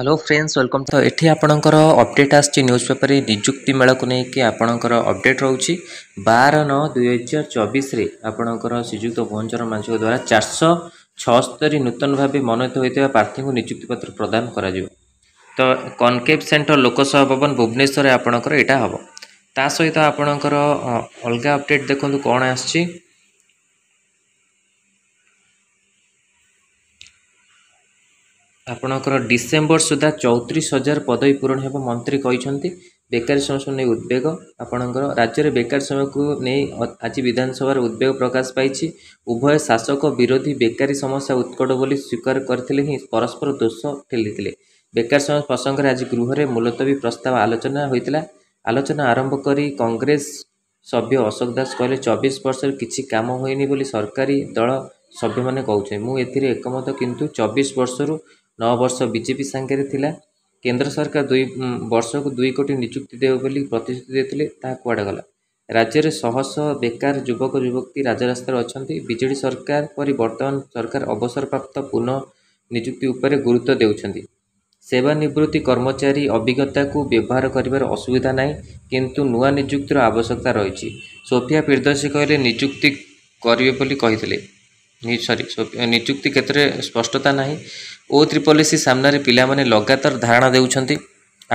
hello friends welcome ତ ଏଠି ଆପଣଙ୍କର ଅପଡ଼େଟ୍ ଆସିଛି ନ୍ୟୁଜ୍ ପେପରରେ ନିଯୁକ୍ତି ମେଳାକୁ ନେଇକି ଆପଣଙ୍କର ଅପଡ଼େଟ୍ ରହୁଛି ବାର ନଅ ଦୁଇହଜାର ଚବିଶରେ ଆପଣଙ୍କର ଶ୍ରୀଯୁକ୍ତ ଭୁବନେଶ୍ୱର ମାଝୀଙ୍କ ଦ୍ୱାରା ଚାରିଶହ ଛଅସ୍ତରୀ ନୂତନ ଭାବେ ମନୋନୀତ ହୋଇଥିବା ପ୍ରାର୍ଥୀଙ୍କୁ ନିଯୁକ୍ତିପତ୍ର ପ୍ରଦାନ କରାଯିବ ତ କନକେଭ୍ ସେଣ୍ଟର ଲୋକସଭା ଭବନ ଭୁବନେଶ୍ୱରରେ ଆପଣଙ୍କର ଏଇଟା ହେବ ତା ସହିତ ଆପଣଙ୍କର ଅଲଗା ଅପଡ଼େଟ୍ ଦେଖନ୍ତୁ କ'ଣ ଆସିଛି ଆପଣଙ୍କର ଡିସେମ୍ବର ସୁଦ୍ଧା ଚଉତିରିଶ ହଜାର ପଦବୀ ପୂରଣ ହେବ ମନ୍ତ୍ରୀ କହିଛନ୍ତି ବେକାରୀ ସମସ୍ୟାକୁ ନେଇ ଉଦ୍ବେଗ ଆପଣଙ୍କର ରାଜ୍ୟରେ ବେକାରୀ ସମୟକୁ ନେଇ ଆଜି ବିଧାନସଭାରେ ଉଦ୍ବେଗ ପ୍ରକାଶ ପାଇଛି ଉଭୟ ଶାସକ ବିରୋଧୀ ବେକାରୀ ସମସ୍ୟା ଉତ୍କଟ ବୋଲି ସ୍ୱୀକାର କରିଥିଲେ ହିଁ ପରସ୍ପର ଦୋଷ ଠେଲିଥିଲେ ବେକାରୀ ସମସ୍ୟା ପ୍ରସଙ୍ଗରେ ଆଜି ଗୃହରେ ମୁଲତବୀ ପ୍ରସ୍ତାବ ଆଲୋଚନା ହୋଇଥିଲା ଆଲୋଚନା ଆରମ୍ଭ କରି କଂଗ୍ରେସ ସଭ୍ୟ ଅଶୋକ ଦାସ କହିଲେ ଚବିଶ ବର୍ଷରେ କିଛି କାମ ହୋଇନି ବୋଲି ସରକାରୀ ଦଳ ସଭ୍ୟମାନେ କହୁଛନ୍ତି ମୁଁ ଏଥିରେ ଏକମତ କିନ୍ତୁ ଚବିଶ ବର୍ଷରୁ ନଅ ବର୍ଷ ବିଜେପି ସାଙ୍ଗରେ ଥିଲା କେନ୍ଦ୍ର ସରକାର ଦୁଇ ବର୍ଷକୁ ଦୁଇ କୋଟି ନିଯୁକ୍ତି ଦେବ ବୋଲି ପ୍ରତିଶ୍ରୁତି ଦେଇଥିଲେ ତାହା କୁଆଡ଼େ ଗଲା ରାଜ୍ୟରେ ଶହ ଶହ ବେକାର ଯୁବକ ଯୁବତୀ ରାଜରାସ୍ତାରେ ଅଛନ୍ତି ବିଜେଡ଼ି ସରକାର ପରି ବର୍ତ୍ତମାନ ସରକାର ଅବସରପ୍ରାପ୍ତ ପୁନଃ ନିଯୁକ୍ତି ଉପରେ ଗୁରୁତ୍ୱ ଦେଉଛନ୍ତି ସେବାନିବୃତ୍ତି କର୍ମଚାରୀ ଅଭିଜ୍ଞତାକୁ ବ୍ୟବହାର କରିବାର ଅସୁବିଧା ନାହିଁ କିନ୍ତୁ ନୂଆ ନିଯୁକ୍ତିର ଆବଶ୍ୟକତା ରହିଛି ସୋଫିଆ ପିର୍ଦୋସୀ କହିଲେ ନିଯୁକ୍ତି କରିବେ ବୋଲି କହିଥିଲେ ସରି ନିଯୁକ୍ତି କ୍ଷେତ୍ରରେ ସ୍ପଷ୍ଟତା ନାହିଁ ଓ ତ୍ରିପଲିସି ସାମ୍ନାରେ ପିଲାମାନେ ଲଗାତାର ଧାରଣା ଦେଉଛନ୍ତି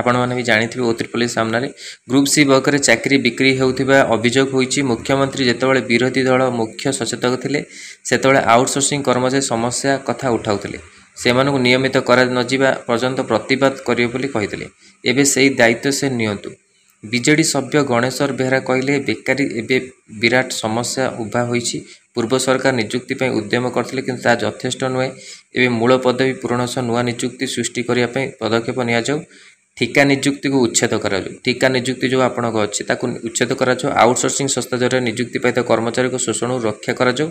ଆପଣମାନେ ବି ଜାଣିଥିବେ ଓ ତ୍ରିପଲିସି ସାମ୍ନାରେ ଗ୍ରୁପ୍ ସି ବର୍ଗରେ ଚାକିରି ବିକ୍ରି ହେଉଥିବା ଅଭିଯୋଗ ହୋଇଛି ମୁଖ୍ୟମନ୍ତ୍ରୀ ଯେତେବେଳେ ବିରୋଧୀ ଦଳ ମୁଖ୍ୟ ସଚେତକ ଥିଲେ ସେତେବେଳେ ଆଉଟସୋର୍ସିଂ କର୍ମଚାରୀ ସମସ୍ୟା କଥା ଉଠାଉଥିଲେ ସେମାନଙ୍କୁ ନିୟମିତ କରାନଯିବା ପର୍ଯ୍ୟନ୍ତ ପ୍ରତିବାଦ କରିବେ ବୋଲି କହିଥିଲେ ଏବେ ସେହି ଦାୟିତ୍ୱ ସେ ନିଅନ୍ତୁ ବିଜେଡ଼ି ସଭ୍ୟ ଗଣେଶ୍ୱର ବେହେରା କହିଲେ ବେକାରୀ ଏବେ ବିରାଟ ସମସ୍ୟା ଉଭା ହୋଇଛି ପୂର୍ବ ସରକାର ନିଯୁକ୍ତି ପାଇଁ ଉଦ୍ୟମ କରିଥିଲେ କିନ୍ତୁ ତାହା ଯଥେଷ୍ଟ ନୁହେଁ ଏବେ ମୂଳ ପଦବୀ ପୂରଣ ସହ ନୂଆ ନିଯୁକ୍ତି ସୃଷ୍ଟି କରିବା ପାଇଁ ପଦକ୍ଷେପ ନିଆଯାଉ ଠିକା ନିଯୁକ୍ତିକୁ ଉଚ୍ଛେଦ କରାଯାଉ ଠିକା ନିଯୁକ୍ତି ଯେଉଁ ଆପଣଙ୍କ ଅଛି ତାକୁ ଉଚ୍ଛେଦ କରାଯାଉ ଆଉଟ୍ସୋର୍ସିଂ ସଂସ୍ଥା ଜରିଆରେ ନିଯୁକ୍ତି ପାଇଥିବା କର୍ମଚାରୀଙ୍କ ଶୋଷଣରୁ ରକ୍ଷା କରାଯାଉ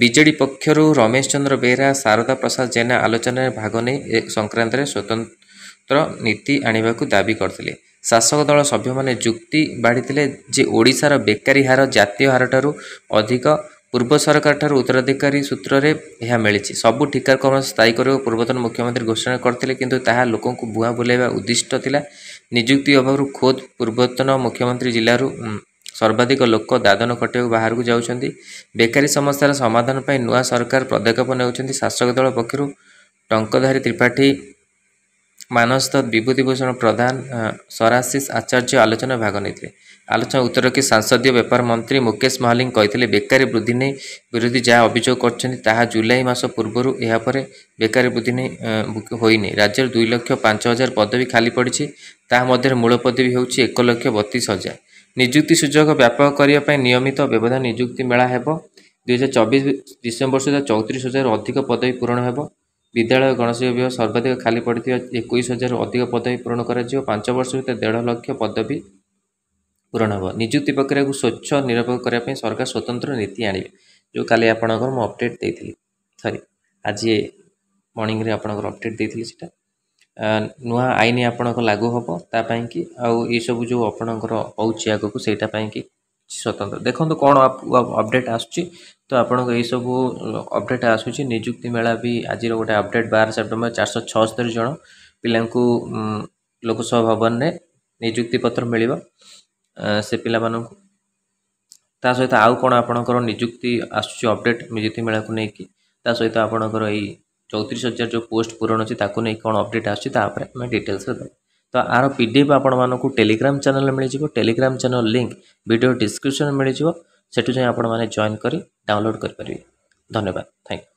ବିଜେଡ଼ି ପକ୍ଷରୁ ରମେଶ ଚନ୍ଦ୍ର ବେହେରା ଶାରଦା ପ୍ରସାଦ ଜେନା ଆଲୋଚନାରେ ଭାଗ ନେଇ ଏ ସଂକ୍ରାନ୍ତରେ ସ୍ୱତନ୍ତ୍ର ନୀତି ଆଣିବାକୁ ଦାବି କରିଥିଲେ ଶାସକ ଦଳ ସଭ୍ୟମାନେ ଯୁକ୍ତି ବାଢ଼ିଥିଲେ ଯେ ଓଡ଼ିଶାର ବେକାରୀ ହାର ଜାତୀୟ ହାରଠାରୁ ଅଧିକ ପୂର୍ବ ସରକାରଠାରୁ ଉତ୍ତରାଧିକାରୀ ସୂତ୍ରରେ ଏହା ମିଳିଛି ସବୁ ଠିକା କର୍ମ ସ୍ଥାୟୀ କରିବାକୁ ପୂର୍ବତନ ମୁଖ୍ୟମନ୍ତ୍ରୀ ଘୋଷଣା କରିଥିଲେ କିନ୍ତୁ ତାହା ଲୋକଙ୍କୁ ଭୁଆ ବୁଲାଇବା ଉଦ୍ଦିଷ୍ଟ ଥିଲା ନିଯୁକ୍ତି ଅଭାବରୁ ଖୋଦ୍ ପୂର୍ବତନ ମୁଖ୍ୟମନ୍ତ୍ରୀ ଜିଲ୍ଲାରୁ ସର୍ବାଧିକ ଲୋକ ଦାଦନ ଖଟିବାକୁ ବାହାରକୁ ଯାଉଛନ୍ତି ବେକାରୀ ସମସ୍ୟାର ସମାଧାନ ପାଇଁ ନୂଆ ସରକାର ପଦକ୍ଷେପ ନେଉଛନ୍ତି ଶାସକ ଦଳ ପକ୍ଷରୁ ଟଙ୍କଧାରୀ ତ୍ରିପାଠୀ ମାନସଦତ୍ତ ବିଭୂତିଭୂଷଣ ପ୍ରଧାନ ସରାଶିଷ ଆଚାର୍ଯ୍ୟ ଆଲୋଚନା ଭାଗ ନେଇଥିଲେ ଆଲୋଚନା ଉତ୍ତର ରଖି ସାଂସଦୀୟ ବ୍ୟାପାର ମନ୍ତ୍ରୀ ମୁକେଶ ମହାଲିଂ କହିଥିଲେ ବେକାରୀ ବୃଦ୍ଧି ନେଇ ବିରୋଧୀ ଯାହା ଅଭିଯୋଗ କରିଛନ୍ତି ତାହା ଜୁଲାଇ ମାସ ପୂର୍ବରୁ ଏହାପରେ ବେକାରୀ ବୃଦ୍ଧି ନେଇ ହୋଇନି ରାଜ୍ୟରେ ଦୁଇ ଲକ୍ଷ ପାଞ୍ଚ ହଜାର ପଦବୀ ଖାଲି ପଡ଼ିଛି ତାହା ମଧ୍ୟରେ ମୂଳ ପଦବୀ ହେଉଛି ଏକ ଲକ୍ଷ ବତିଶ ହଜାର ନିଯୁକ୍ତି ସୁଯୋଗ ବ୍ୟାପକ କରିବା ପାଇଁ ନିୟମିତ ବ୍ୟବଧାନ ନିଯୁକ୍ତି ମେଳା ହେବ ଦୁଇହଜାର ଚବିଶ ଡିସେମ୍ବର ସୁଦ୍ଧା ଚଉତିରିଶ ହଜାରରୁ ଅଧିକ ପଦବୀ ପୂରଣ ହେବ ବିଦ୍ୟାଳୟ ଗଣଶିକ୍ଷା ବିଭାଗ ସର୍ବାଧିକ ଖାଲି ପଡ଼ିଥିବା ଏକୋଇଶ ହଜାରରୁ ଅଧିକ ପଦବୀ ପୂରଣ କରାଯିବ ପାଞ୍ଚ ବର୍ଷ ଭିତରେ ଦେଢ଼ ଲକ୍ଷ ପଦବୀ ପୂରଣ ହେବ ନିଯୁକ୍ତି ପ୍ରକ୍ରିୟାକୁ ସ୍ୱଚ୍ଛ ନିରପେକ୍ଷ କରିବା ପାଇଁ ସରକାର ସ୍ୱତନ୍ତ୍ର ନୀତି ଆଣିବେ ଯେଉଁ କାଲି ଆପଣଙ୍କର ମୁଁ ଅପଡ଼େଟ୍ ଦେଇଥିଲି ସରି ଆଜି ମର୍ଣ୍ଣିଂରେ ଆପଣଙ୍କର ଅପଡ଼େଟ୍ ଦେଇଥିଲି ସେଇଟା ନୂଆ ଆଇନ ଆପଣଙ୍କ ଲାଗୁ ହେବ ତା ପାଇଁକି ଆଉ ଏସବୁ ଯେଉଁ ଆପଣଙ୍କର ହେଉଛି ଆଗକୁ ସେଇଟା ପାଇଁକି स्वतंत्र देखो कौन अबडेट तो आस अबडेट आसुक्ति मेला भी आज गोटे अबडेट बार सेप्टेम्बर चार सौ छहस्तरी जन पा लोकसभा भवन में निजुक्ति पत्र मिल से पा सहित आउ कौन आपणकर निजुक्ति आसडेट निजुक्ति मेला को लेकिन ता सहित आपणकर चौतीस हजार जो पोस्ट पूरण अच्छी नहीं कौन अबडेट आसपर आम डिटेल्स देखें ତ ଆର ପି ଡି ଏଫ୍ ଆପଣମାନଙ୍କୁ ଟେଲିଗ୍ରାମ ଚ୍ୟାନେଲରେ ମିଳିଯିବ ଟେଲିଗ୍ରାମ ଚ୍ୟାନେଲ ଲିଙ୍କ୍ ଭିଡ଼ିଓ ଡିସ୍କ୍ରିପ୍ସନରେ ମିଳିଯିବ ସେଠୁ ଯାଇ ଆପଣମାନେ ଜଏନ୍ କରି ଡାଉନଲୋଡ଼ କରିପାରିବେ ଧନ୍ୟବାଦ ଥ୍ୟାଙ୍କ